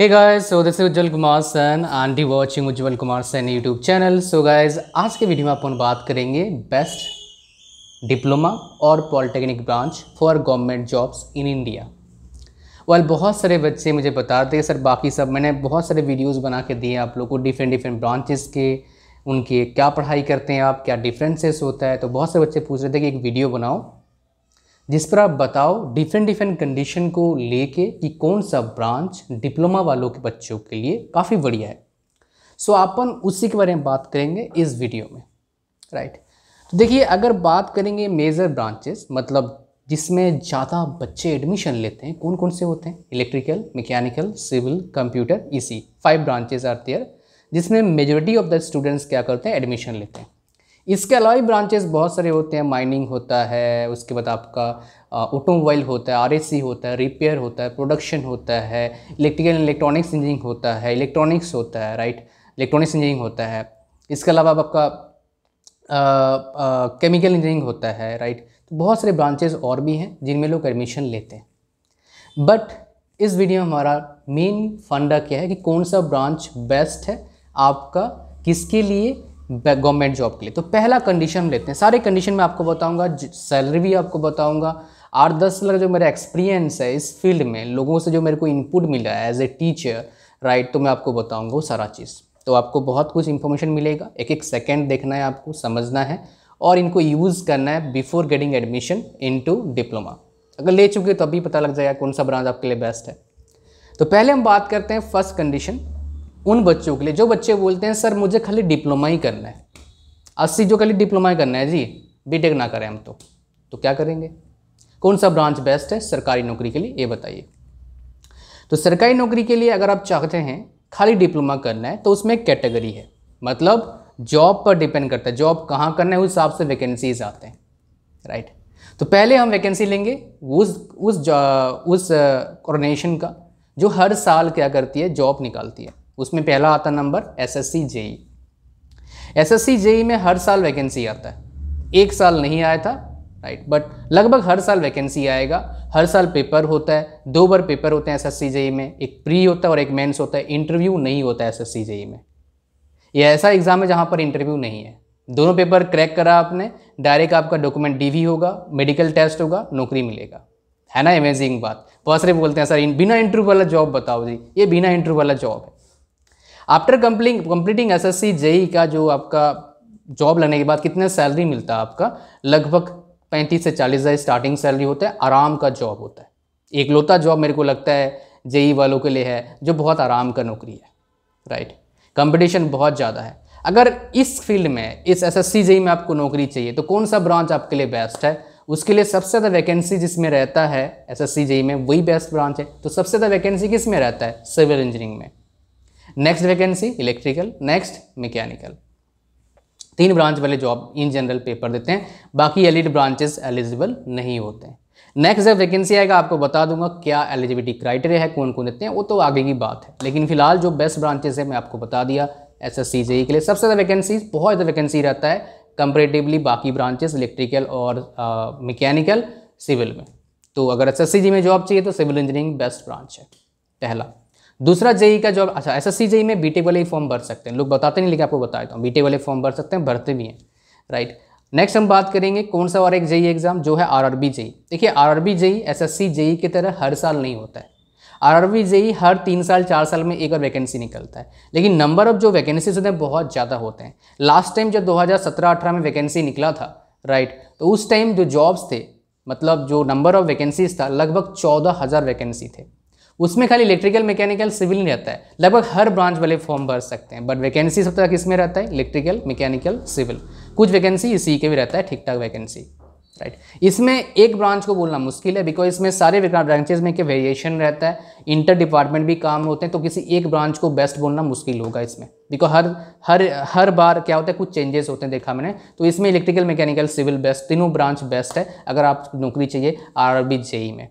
Hey guys so this Ujjwal Kumar Sen Sen and watching Ujjwal Kumar Sen YouTube channel so guys आज के video में अपन बात करेंगे बेस्ट डिप्लोमा और polytechnic branch for government jobs in India वाल बहुत सारे बच्चे मुझे बताते हैं सर बाकी सब मैंने बहुत सारे वीडियोस बना के दिए आप लोग को डिफरेंट डिफरेंट ब्रांचेस के उनके क्या पढ़ाई करते हैं आप क्या डिफरेंसेस होता है तो बहुत से बच्चे पूछ रहे थे कि एक वीडियो बनाओ जिस पर आप बताओ डिफरेंट डिफरेंट कंडीशन को लेके कि कौन सा ब्रांच डिप्लोमा वालों के बच्चों के लिए काफ़ी बढ़िया है सो so, अपन उसी के बारे में बात करेंगे इस वीडियो में राइट right. तो देखिए अगर बात करेंगे मेजर ब्रांचेस मतलब जिसमें ज़्यादा बच्चे एडमिशन लेते हैं कौन कौन से होते हैं electrical mechanical civil computer E five branches are there जिसमें मेजोरिटी ऑफ द स्टूडेंट्स क्या करते हैं एडमिशन लेते हैं इसके अलावा भी ब्रांचेस बहुत सारे होते हैं माइनिंग होता है उसके बाद आपका ऑटोमोबाइल होता है आरएसी होता है रिपेयर होता है प्रोडक्शन होता है इलेक्ट्रिकल इलेक्ट्रॉनिक्स इंजीनियरिंग होता है इलेक्ट्रॉनिक्स होता है राइट इलेक्ट्रॉनिक्स इंजीनियरिंग होता है इसके अलावा आपका केमिकल इंजीनियरिंग होता है राइट तो बहुत सारे ब्रांचेस और भी हैं जिनमें लोग एडमिशन लेते हैं बट इस वीडियो में हमारा मेन फंडा क्या है कि कौन सा ब्रांच बेस्ट है आपका किसके लिए गवर्नमेंट जॉब के लिए तो पहला कंडीशन लेते हैं सारे कंडीशन में आपको बताऊंगा सैलरी भी आपको बताऊंगा आठ दस साल जो मेरा एक्सपीरियंस है इस फील्ड में लोगों से जो मेरे को इनपुट मिला है एज ए टीचर राइट तो मैं आपको बताऊंगा वो सारा चीज़ तो आपको बहुत कुछ इन्फॉर्मेशन मिलेगा एक एक सेकेंड देखना है आपको समझना है और इनको यूज़ करना है before getting admission in diploma अगर ले चुके तो अभी पता लग जाएगा कौन सा ब्रांच आपके लिए बेस्ट है तो पहले हम बात करते हैं फर्स्ट कंडीशन उन बच्चों के लिए जो बच्चे बोलते हैं सर मुझे खाली डिप्लोमा ही करना है अस्सी जो खाली डिप्लोमा ही करना है जी बीटेक ना करें हम तो तो क्या करेंगे कौन सा ब्रांच बेस्ट है सरकारी नौकरी के लिए ये बताइए तो सरकारी नौकरी के लिए अगर आप चाहते हैं खाली डिप्लोमा करना है तो उसमें एक कैटेगरी है मतलब जॉब पर डिपेंड करता है जॉब कहाँ करना है उस हिसाब से वैकेंसीज आते हैं राइट तो पहले हम वैकेंसी लेंगे उस उस उस ऑर्गेनाइजेशन का जो हर साल क्या करती है जॉब निकालती है उसमें पहला आता number S S C JE S S C JE में हर साल वैकेंसी आता है एक साल नहीं आया था राइट बट लगभग हर साल वैकेंसी आएगा हर साल पेपर होता है दो बार पेपर होते हैं एस एस सी जेई में एक प्री होता है और एक मेंस होता है इंटरव्यू नहीं होता है एस एस सी जेई में ये ऐसा एग्ज़ाम है जहाँ पर इंटरव्यू नहीं है दोनों पेपर क्रैक करा आपने डायरेक्ट आपका डॉक्यूमेंट डीवी होगा मेडिकल टेस्ट होगा नौकरी मिलेगा है ना अमेजिंग बात बहुत तो सारे बोलते हैं सर बिना इंटरव्यू वाला जॉब बताओ जी ये बिना इंटरव्यू वाला जॉब है आफ्टर कम्पलिंग कंप्लीटिंग एस एस का जो आपका जॉब लेने के बाद कितना सैलरी मिलता है आपका लगभग पैंतीस से चालीस हज़ार स्टार्टिंग सैलरी होता है आराम का जॉब होता है एकलौता जॉब मेरे को लगता है जेई e वालों के लिए है जो बहुत आराम का नौकरी है राइट कंपटीशन बहुत ज़्यादा है अगर इस फील्ड में इस एस एस जेई में आपको नौकरी चाहिए तो कौन सा ब्रांच आपके लिए बेस्ट है उसके लिए सबसे ज़्यादा वैकेंसी जिसमें रहता है एस एस जेई में वही बेस्ट ब्रांच है तो सबसे ज़्यादा वैकेंसी किस में रहता है सिविल इंजीनियरिंग में next vacancy electrical next mechanical तीन ब्रांच वाले जॉब इन जनरल पेपर देते हैं बाकी एलिड ब्रांचेस एलिजिबल नहीं होते हैं नेक्स्ट जब वैकेंसी आएगा आपको बता दूंगा क्या एलिजिबिलिटी क्राइटेरिया है कौन कौन देते हैं वो तो आगे की बात है लेकिन फिलहाल जो बेस्ट ब्रांचेस है मैं आपको बता दिया एस एस के लिए सबसे ज़्यादा वैकेंसी बहुत ज़्यादा वैकेंसी रहता है कंपेरेटिवली बाकी ब्रांचेस इलेक्ट्रिकल और मैकेनिकल सिविल में तो अगर एस में जॉब चाहिए तो सिविल इंजीनियरिंग बेस्ट ब्रांच है पहला दूसरा जेई का जॉब अच्छा एस एस में बीटेक e वाले ही फॉर्म भर सकते हैं लोग बताते नहीं लेकिन आपको बता देता हूँ बीटेक e वाले फॉर्म भर सकते हैं भरते भी हैं राइट नेक्स्ट हम बात करेंगे कौन सा और एक जेई एग्जाम जो है आर आर बी जेई देखिए R R B JE S S C JE की तरह हर साल नहीं होता है आर आर बी जेई हर तीन साल चार साल में एक और वैकेंसी निकलता है लेकिन नंबर ऑफ जो वैकेंसीज होते हैं बहुत ज़्यादा होते हैं लास्ट टाइम जब 2017-18 में वैकेंसी निकला था राइट तो उस टाइम जो जॉब्स थे मतलब जो नंबर ऑफ वैकेंसीज था लगभग चौदह हज़ार वैकेंसी थे उसमें खाली इलेक्ट्रिकल मैकेनिकल सिविल नहीं रहता है लगभग हर ब्रांच वाले फॉर्म भर सकते हैं बट वैकेंसी सब तक इसमें रहता है इलेक्ट्रिकल मैकेनिकल सिविल कुछ वैकेंसी इसी के भी रहता है ठीक ठाक वैकेंसी राइट इसमें एक ब्रांच को बोलना मुश्किल है बिकॉज इसमें सारे ब्रांचेज में वेरिएशन रहता है इंटर डिपार्टमेंट भी काम होते हैं तो किसी एक ब्रांच को बेस्ट बोलना मुश्किल होगा इसमें बिकॉज हर हर हर बार क्या होता है कुछ चेंजेस होते हैं देखा मैंने तो इसमें इलेक्ट्रिकल मैकेनिकल सिविल बेस्ट तीनों ब्रांच बेस्ट है अगर आप नौकरी चाहिए आर बी जेई में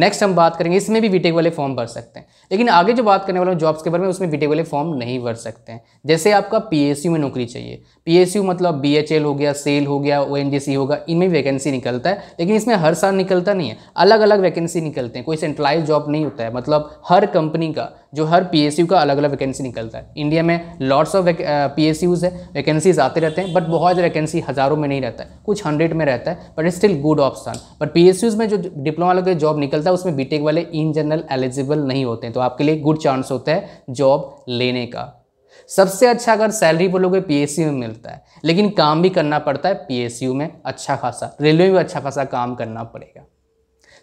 नेक्स्ट हम बात करेंगे इसमें भी बीटेक e वाले फॉर्म भर सकते हैं लेकिन आगे जो बात करने वाले जॉब्स के बारे में उसमें बीटेक e वाले फॉर्म नहीं भर सकते हैं जैसे आपका पीएसयू में नौकरी चाहिए पीएसयू मतलब बीएचएल हो गया सेल हो गया ओएनजीसी होगा इनमें वैकेंसी निकलता है लेकिन इसमें हर साल निकलता नहीं है अलग अलग वैकेंसी निकलते हैं कोई सेंट्रलाइज जॉब नहीं होता है मतलब हर कंपनी का जो हर पी का अलग अलग वैकेंसी निकलता है इंडिया में लॉट्स ऑफ पी पीएसयूज है वैकेंसीज आते रहते हैं बट बहुत वैकेंसी हज़ारों में नहीं रहता है कुछ हंड्रेड में रहता है but it still good option but P में जो डिप्लोमा लगे जॉब निकलता मतलब उसमें बीटेक e वाले इन जनरल एलिजिबल नहीं होते हैं तो आपके लिए गुड चांस होता है जॉब लेने का सबसे अच्छा अगर सैलरी बोलोगे पीएसयू में मिलता है लेकिन काम भी करना पड़ता है पी में अच्छा खासा रेलवे में अच्छा खासा काम करना पड़ेगा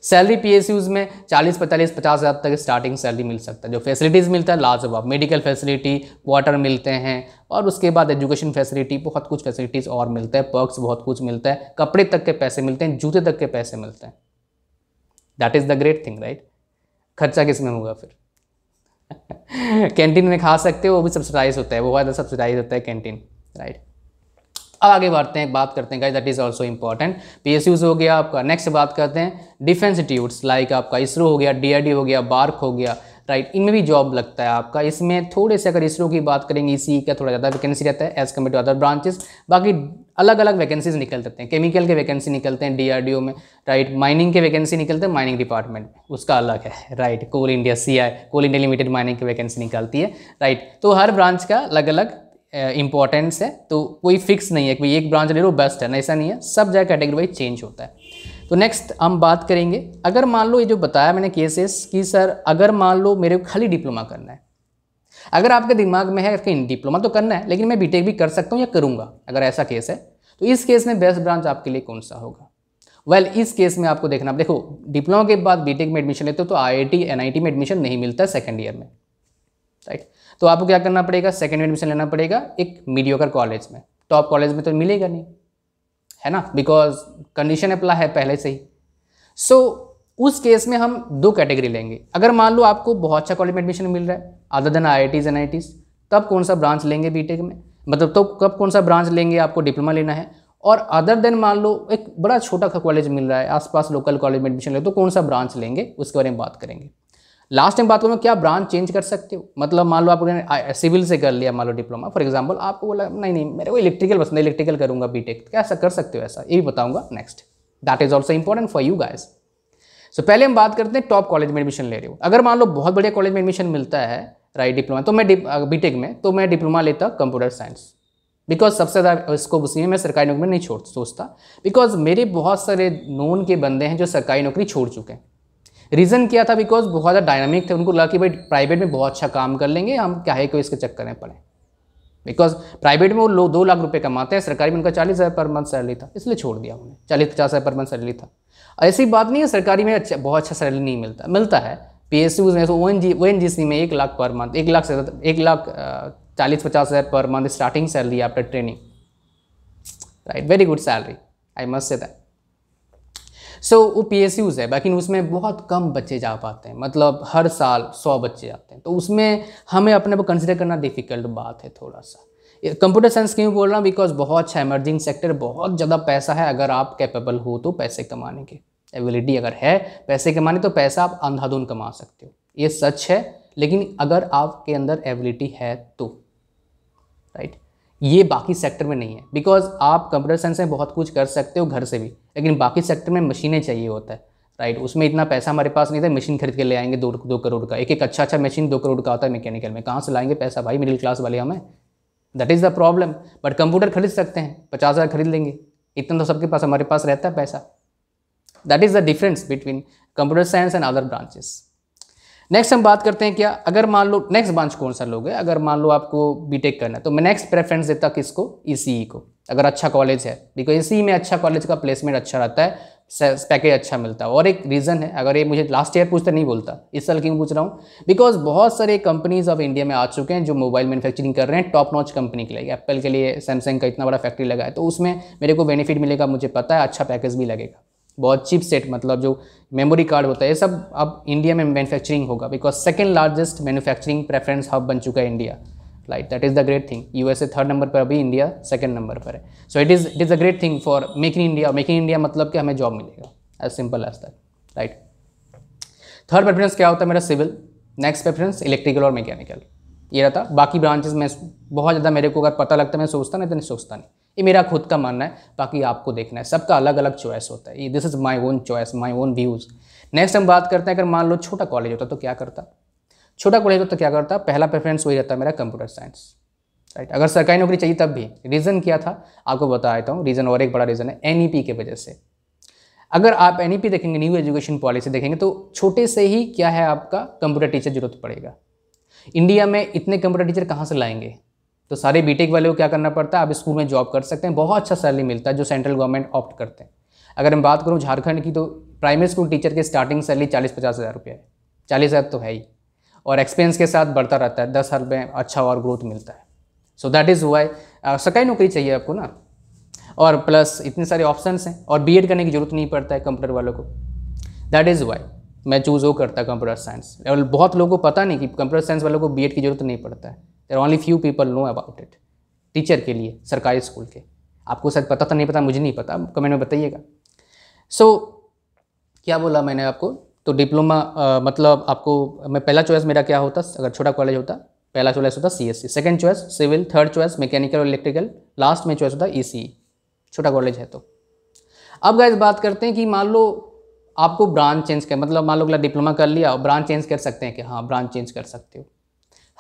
सैलरी पीएसयूज में 40 पैंतालीस पचास हज़ार तक स्टार्टिंग सैलरी मिल सकता है जो फैसिलिटीज़ मिलता है लाजवाब मेडिकल फैसिलिटी वाटर मिलते हैं और उसके बाद एजुकेशन फैसिलिटी बहुत कुछ फैसिलिटीज़ और मिलते हैं पर्क्स बहुत कुछ मिलता है कपड़े तक के पैसे मिलते हैं जूते तक के पैसे मिलते हैं that is the great thing right खर्चा किस में होगा फिर कैंटीन में खा सकते हो वो भी सब्सिडाइज होता है वो ज़्यादा सब्सिडाइज होता है कैंटीन राइट अब आगे बढ़ते हैं बात करते हैं guys that is also important P हो गया आपका नेक्स्ट बात करते हैं डिफेंस इंस्टीट्यूट्स लाइक आपका इसरो हो गया डी हो गया बार्क हो गया राइट इनमें भी जॉब लगता है आपका इसमें थोड़े से अगर इसरो की बात करेंगे इसी का थोड़ा ज़्यादा वैकेंसी रहता है as compare to other branches बाकी अलग अलग वैकेंसीज निकल जाते हैं केमिकल के वैकेंसी निकलते हैं डी में राइट माइनिंग के वैकेंसी निकलते हैं माइनिंग डिपार्टमेंट में उसका अलग है right coal India C coal India limited mining की वैकेंसी निकलती है राइट तो हर ब्रांच का अलग अलग इंपॉर्टेंस है तो कोई फिक्स नहीं है कोई एक ब्रांच ले लो बेस्ट है ना ऐसा नहीं है सब जगह कैटेगरी वाइज चेंज होता है तो नेक्स्ट हम बात करेंगे अगर मान लो ये जो बताया मैंने केसेस कि सर अगर मान लो मेरे को खाली डिप्लोमा करना है अगर आपके दिमाग में है कि डिप्लोमा तो करना है लेकिन मैं बीटेक भी कर सकता हूँ या करूँगा अगर ऐसा केस है तो इस केस में बेस्ट ब्रांच आपके लिए कौन सा होगा वेल well, इस केस में आपको देखना देखो डिप्लोमा के बाद बीटेक में एडमिशन लेते हो तो आई टी में एडमिशन नहीं मिलता सेकेंड ईयर में राइट तो आपको क्या करना पड़ेगा सेकेंड एडमिशन लेना पड़ेगा एक मीडियोकर कॉलेज में टॉप कॉलेज में तो मिलेगा नहीं है ना बिकॉज कंडीशन अप्लाई है पहले से ही सो so, उस केस में हम दो कैटेगरी लेंगे अगर मान लो आपको बहुत अच्छा कॉलेज में एडमिशन मिल रहा है other than I I Ts तब कौन सा ब्रांच लेंगे बीटेक में मतलब तो कब कौन सा ब्रांच लेंगे आपको डिप्लोमा लेना है और अदर देन मान लो एक बड़ा छोटा सा कॉलेज मिल रहा है आसपास लोकल कॉलेज में एडमिशन ले तो कौन सा ब्रांच लेंगे उसके बारे में बात करेंगे लास्ट टाइम बात करूँ क्या ब्रांच चेंज कर सकते हो मतलब मान लो आपने सिविल से कर लिया मान लो डिप्लोमा फॉर एग्जाम्पल आपको बोला नहीं नहीं मेरे को इलेक्ट्रिकल पसंद है इलेक्ट्रिकल करूँगा बीटेक क्या कर सकते हो ऐसा ये भी बताऊंगा next that is also important for you guys so पहले हम बात करते हैं टॉप कॉलेज में एडमिशन ले रहे हो अगर मान लो बहुत बढ़िया कॉलेज में एडमिशन मिलता है राइट डिप्लोमा तो मैं बीटेक में तो मैं डिप्लोमा लेता कंप्यूटर साइंस बिकॉज सबसे ज़्यादा स्कोप उसी में मैं सरकारी नौकरी नहीं छोड़ सोचता बिकॉज मेरे बहुत सारे नोन के बंदे हैं जो सरकारी नौकरी छोड़ चुके हैं रीज़न किया था बिकॉज बहुत ज़्यादा डायनामिक थे उनको लगा कि भाई प्राइवेट में बहुत अच्छा काम कर लेंगे हम क्या है कोई इसके चक्कर में पड़े बिकॉज प्राइवेट में वो लोग दो लाख रुपए कमाते हैं सरकारी में उनका चालीस हज़ार पर मंथ सैलरी था इसलिए छोड़ दिया उन्हें चालीस पचास हज़ार पर मंथ सैलरी था ऐसी बात नहीं है सरकारी में अच्छा बहुत अच्छा सैलरी नहीं मिलता मिलता है पी एस सी में O N G O N G सी में एक लाख पर मंथ एक लाख से एक लाख चालीस पचास हज़ार per month starting salary after training right very good salary I must say that so so, वो पी एस यूज़ है बाकी उसमें बहुत कम बच्चे जा पाते हैं मतलब हर साल सौ बच्चे जाते हैं तो उसमें हमें अपने को कंसिडर करना डिफ़िकल्ट बात है थोड़ा सा कंप्यूटर साइंस क्यों बोल रहा हूँ बिकॉज बहुत अच्छा इमर्जिंग सेक्टर बहुत ज़्यादा पैसा है अगर आप कैपेबल हो तो पैसे कमाने के एबिलिटी अगर है पैसे कमाने तो पैसा आप अंधाधुन कमा सकते हो ये सच है लेकिन अगर आपके अंदर एबिलिटी है तो राइट right? ये बाकी सेक्टर में नहीं है बिकॉज आप कंप्यूटर साइंस में बहुत कुछ कर सकते हो घर से भी लेकिन बाकी सेक्टर में मशीनें चाहिए होता है राइट उसमें इतना पैसा हमारे पास नहीं था मशीन खरीद के ले आएंगे दो दो करोड़ का एक एक अच्छा अच्छा मशीन दो करोड़ का आता है मैकेनिकल में कहाँ से लाएंगे पैसा भाई मिडिल क्लास वाले हमें that is the problem but computer खरीद सकते हैं पचास हज़ार खरीद लेंगे इतना तो सबके पास हमारे पास रहता है पैसा that is the difference between computer science and other branches next हम बात करते हैं क्या अगर मान लो नेक्स्ट ब्रांच कौन सा लोग है अगर मान लो आपको बीटेक करना है तो मैं नेक्स्ट प्रेफरेंस देता किसको ई e e को अगर अच्छा कॉलेज है बिकॉज ई e में अच्छा कॉलेज का प्लेसमेंट अच्छा रहता है पैकेज अच्छा मिलता है और एक रीज़न है अगर ये मुझे लास्ट ईयर पूछता नहीं बोलता इस साल क्यों पूछ रहा हूँ बिकॉज बहुत सारे कंपनीज ऑफ इंडिया में आ चुके हैं जो मोबाइल मैन्युफैक्चरिंग कर रहे हैं टॉप नॉच कंपनी के लिए एप्पल के लिए सैमसंग का इतना बड़ा फैक्ट्री लगा है तो उसमें मेरे को बेनिफिट मिलेगा मुझे पता है अच्छा पैकेज भी लगेगा बहुत चिप सेट मतलब जो मेमोरी कार्ड होता है ये सब अब इंडिया में मैन्युफैक्चरिंग होगा because second largest manufacturing preference hub बन चुका है India right that is the great thing U S A third number पर अभी इंडिया सेकेंड नंबर पर है so it is it is a great thing for make in India make in India मतलब कि हमें जॉब मिलेगा as simple as that right third preference क्या होता है मेरा सिविल नेक्स्ट प्रेफरेंस इलेक्ट्रिकल और मैकेनिकल ये रहता बाकी ब्रांचेस में बहुत ज़्यादा मेरे को अगर पता लगता है मैं सोचता नहीं तो नहीं सोचता नहीं ये मेरा खुद का मानना है बाकी आपको देखना है सबका अलग अलग चॉइस होता है ये this is my own choice my own views next हम बात करते हैं अगर मान लो छोटा कॉलेज होता तो क्या करता छोटा कॉलेज होता तो क्या करता पहला प्रेफरेंस वही रहता मेरा कंप्यूटर साइंस राइट अगर सरकारी नौकरी चाहिए तब भी रीज़न क्या था आपको बता देता हूँ रीज़न और एक बड़ा रीज़न है एन की वजह से अगर आप एन देखेंगे न्यू एजुकेशन पॉलिसी देखेंगे तो छोटे से ही क्या है आपका कंप्यूटर टीचर जरूरत पड़ेगा इंडिया में इतने कंप्यूटर टीचर कहाँ से लाएंगे तो सारे बीटेक e वाले को क्या करना पड़ता है आप स्कूल में जॉब कर सकते हैं बहुत अच्छा सैलरी मिलता है जो सेंट्रल गवर्नमेंट ऑप्ट करते हैं अगर मैं बात करूँ झारखंड की तो प्राइमरी स्कूल टीचर की स्टार्टिंग सैलरी चालीस पचास हज़ार रुपये है चालीस हज़ार तो है ही और एक्सपेंस के साथ बढ़ता रहता है दस हज़ार में अच्छा और ग्रोथ मिलता है सो दैट इज़ वाई सरकारी नौकरी चाहिए आपको ना और प्लस इतने सारे ऑप्शन हैं और बी करने की ज़रूरत नहीं पड़ता है कंप्यूटर वालों को दैट इज़ वाई मैं चूज़ वो करता कंप्यूटर साइंस और बहुत लोगों को पता नहीं कि कंप्यूटर साइंस वालों को बी की ज़रूरत नहीं पड़ता है there only few people know about it teacher के लिए सरकारी स्कूल के आपको शायद पता तो नहीं पता मुझे नहीं पता कमेंट में बताइएगा सो so, क्या बोला मैंने आपको तो डिप्लोमा आ, मतलब आपको मैं पहला चॉइस मेरा क्या होता अगर छोटा कॉलेज होता पहला चॉइस होता C S C second choice civil third choice mechanical और इलेक्ट्रिकल लास्ट में चॉइस होता ई e सी e। छोटा कॉलेज है तो अब गाइज बात करते हैं कि मान लो आपको ब्रांच चेंज कर मतलब मान लो अगला डिप्लोमा कर लिया और ब्रांच चेंज कर सकते हैं कि हाँ ब्रांच चेंज कर सकते हो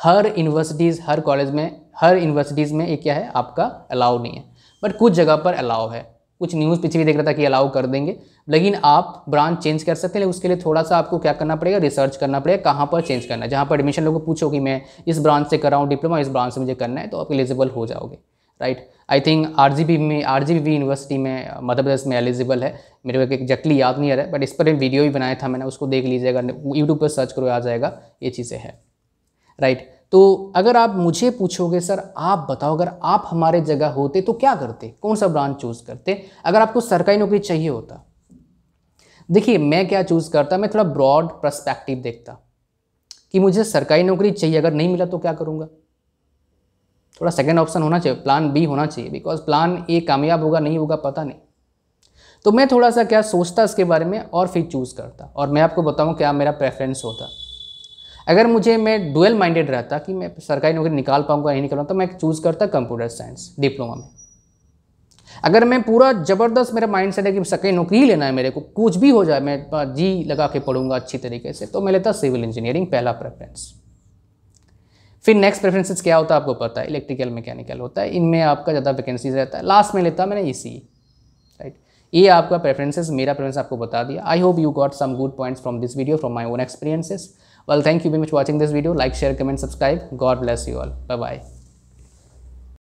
हर यूनिवर्सिटीज़ हर कॉलेज में हर यूनिवर्सिटीज़ में ये क्या है आपका अलाउ नहीं है बट कुछ जगह पर अलाउ है कुछ न्यूज़ पीछे भी देख रहा था कि अलाउ कर देंगे लेकिन आप ब्रांच चेंज कर सकते हैं लेकिन उसके लिए थोड़ा सा आपको क्या करना पड़ेगा रिसर्च करना पड़ेगा कहाँ पर चेंज करना है जहाँ पर एडमिशन लोगों को पूछो कि मैं इस ब्रांच से कराऊँ डिप्लोमा इस ब्रांच से मुझे करना है तो आप एलिजिबल हो जाओगे राइट आई थिंक आर में आर यूनिवर्सिटी में मध्य प्रदेश में एलिजिबल है मेरे को एक्जैक्टली याद नहीं आ रहा है बट इस पर वीडियो भी बनाया था मैंने उसको देख लीजिएगा यूट्यूब पर सर्च करो आ जाएगा ये चीज़ें हैं राइट तो अगर आप मुझे पूछोगे सर आप बताओ अगर आप हमारे जगह होते तो क्या करते कौन सा ब्रांच चूज़ करते अगर आपको सरकारी नौकरी चाहिए होता देखिए मैं क्या चूज़ करता मैं थोड़ा ब्रॉड प्रस्पेक्टिव देखता कि मुझे सरकारी नौकरी चाहिए अगर नहीं मिला तो क्या करूँगा थोड़ा सेकेंड ऑप्शन होना चाहिए प्लान बी होना चाहिए बिकॉज प्लान ए कामयाब होगा नहीं होगा पता नहीं तो मैं थोड़ा सा क्या सोचता इसके बारे में और फिर चूज़ करता और मैं आपको बताऊँ क्या मेरा प्रेफरेंस होता अगर मुझे मैं डुअल माइंडेड रहता कि मैं सरकारी नौकरी निकाल पाऊंगा नहीं निकाल तो मैं चूज़ करता कंप्यूटर साइंस डिप्लोमा में अगर मैं पूरा ज़बरदस्त मेरा माइंड सेट है कि सरकारी नौकरी ही लेना है मेरे को कुछ भी हो जाए मैं जी लगा के पढ़ूंगा अच्छी तरीके से तो मैं लेता सिविल इंजीनियरिंग पहला प्रेफरेंस फिर नेक्स्ट प्रेफरेंसेस क्या होता है आपको पता है इलेक्ट्रिकल मैकेनिकल होता है इनमें आपका ज़्यादा वैकेंसीज रहता है लास्ट में लेता मैंने ई e राइट e, ये आपका प्रेफरेंसेस मेरा प्रेफरेंस आपको बता दिया I hope you got some good points from this video from my own experiences Well, thank you very much for watching this video. Like, share, comment, subscribe. God bless you all. Bye-bye.